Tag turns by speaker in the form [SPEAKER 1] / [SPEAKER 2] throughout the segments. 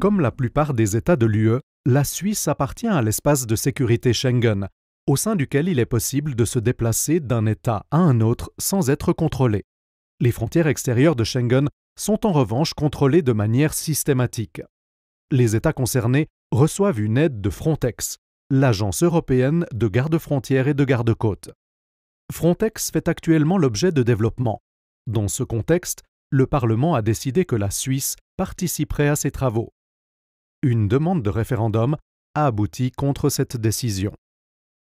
[SPEAKER 1] Comme la plupart des États de l'UE, la Suisse appartient à l'espace de sécurité Schengen, au sein duquel il est possible de se déplacer d'un État à un autre sans être contrôlé. Les frontières extérieures de Schengen sont en revanche contrôlées de manière systématique. Les États concernés reçoivent une aide de Frontex, l'Agence européenne de garde-frontières et de garde-côtes. Frontex fait actuellement l'objet de développement. Dans ce contexte, le Parlement a décidé que la Suisse participerait à ces travaux. Une demande de référendum a abouti contre cette décision.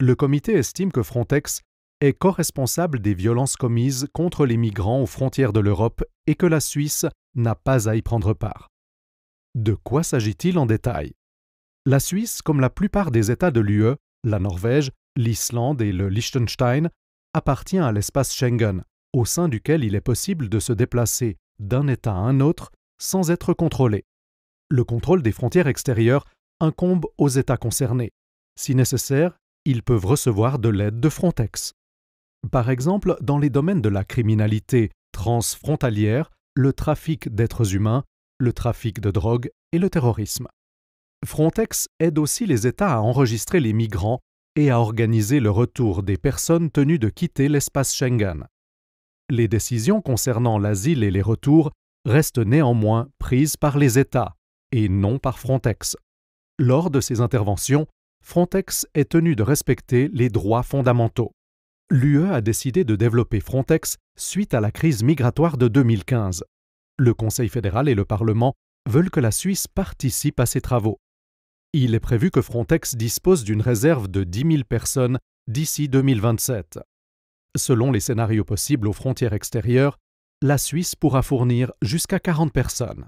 [SPEAKER 1] Le comité estime que Frontex est co-responsable des violences commises contre les migrants aux frontières de l'Europe et que la Suisse n'a pas à y prendre part. De quoi s'agit-il en détail La Suisse, comme la plupart des États de l'UE, la Norvège, l'Islande et le Liechtenstein, appartient à l'espace Schengen, au sein duquel il est possible de se déplacer d'un État à un autre sans être contrôlé. Le contrôle des frontières extérieures incombe aux États concernés. Si nécessaire, ils peuvent recevoir de l'aide de Frontex. Par exemple, dans les domaines de la criminalité transfrontalière, le trafic d'êtres humains, le trafic de drogue et le terrorisme. Frontex aide aussi les États à enregistrer les migrants et à organiser le retour des personnes tenues de quitter l'espace Schengen. Les décisions concernant l'asile et les retours restent néanmoins prises par les États et non par Frontex. Lors de ces interventions, Frontex est tenu de respecter les droits fondamentaux. L'UE a décidé de développer Frontex suite à la crise migratoire de 2015. Le Conseil fédéral et le Parlement veulent que la Suisse participe à ces travaux. Il est prévu que Frontex dispose d'une réserve de 10 000 personnes d'ici 2027. Selon les scénarios possibles aux frontières extérieures, la Suisse pourra fournir jusqu'à 40 personnes.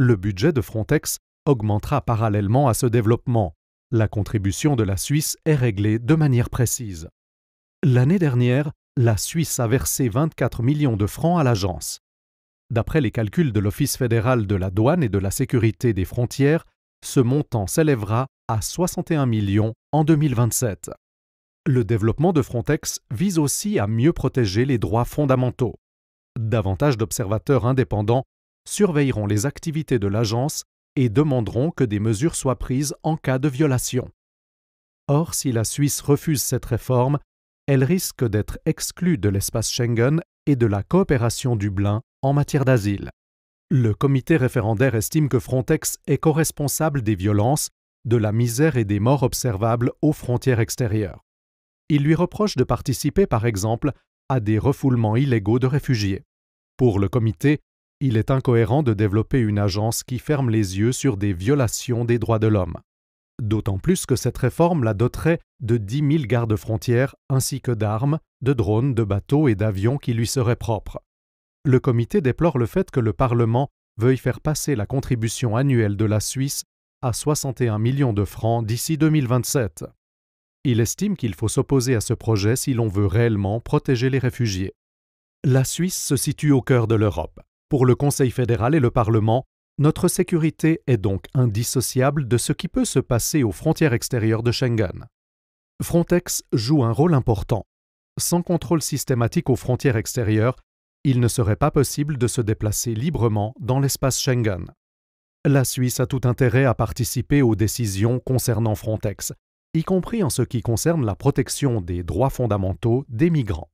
[SPEAKER 1] Le budget de Frontex augmentera parallèlement à ce développement. La contribution de la Suisse est réglée de manière précise. L'année dernière, la Suisse a versé 24 millions de francs à l'agence. D'après les calculs de l'Office fédéral de la douane et de la sécurité des frontières, ce montant s'élèvera à 61 millions en 2027. Le développement de Frontex vise aussi à mieux protéger les droits fondamentaux. Davantage d'observateurs indépendants surveilleront les activités de l'agence et demanderont que des mesures soient prises en cas de violation. Or, si la Suisse refuse cette réforme, elle risque d'être exclue de l'espace Schengen et de la coopération Dublin en matière d'asile. Le comité référendaire estime que Frontex est corresponsable des violences, de la misère et des morts observables aux frontières extérieures. Il lui reproche de participer, par exemple, à des refoulements illégaux de réfugiés. Pour le comité, il est incohérent de développer une agence qui ferme les yeux sur des violations des droits de l'homme. D'autant plus que cette réforme la doterait de 10 000 gardes-frontières ainsi que d'armes, de drones, de bateaux et d'avions qui lui seraient propres. Le comité déplore le fait que le Parlement veuille faire passer la contribution annuelle de la Suisse à 61 millions de francs d'ici 2027. Il estime qu'il faut s'opposer à ce projet si l'on veut réellement protéger les réfugiés. La Suisse se situe au cœur de l'Europe. Pour le Conseil fédéral et le Parlement, notre sécurité est donc indissociable de ce qui peut se passer aux frontières extérieures de Schengen. Frontex joue un rôle important. Sans contrôle systématique aux frontières extérieures, il ne serait pas possible de se déplacer librement dans l'espace Schengen. La Suisse a tout intérêt à participer aux décisions concernant Frontex, y compris en ce qui concerne la protection des droits fondamentaux des migrants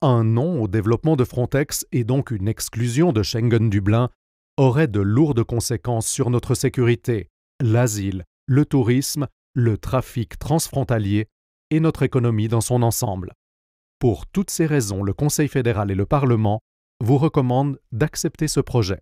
[SPEAKER 1] un non au développement de Frontex et donc une exclusion de Schengen-Dublin aurait de lourdes conséquences sur notre sécurité, l'asile, le tourisme, le trafic transfrontalier et notre économie dans son ensemble. Pour toutes ces raisons, le Conseil fédéral et le Parlement vous recommandent d'accepter ce projet.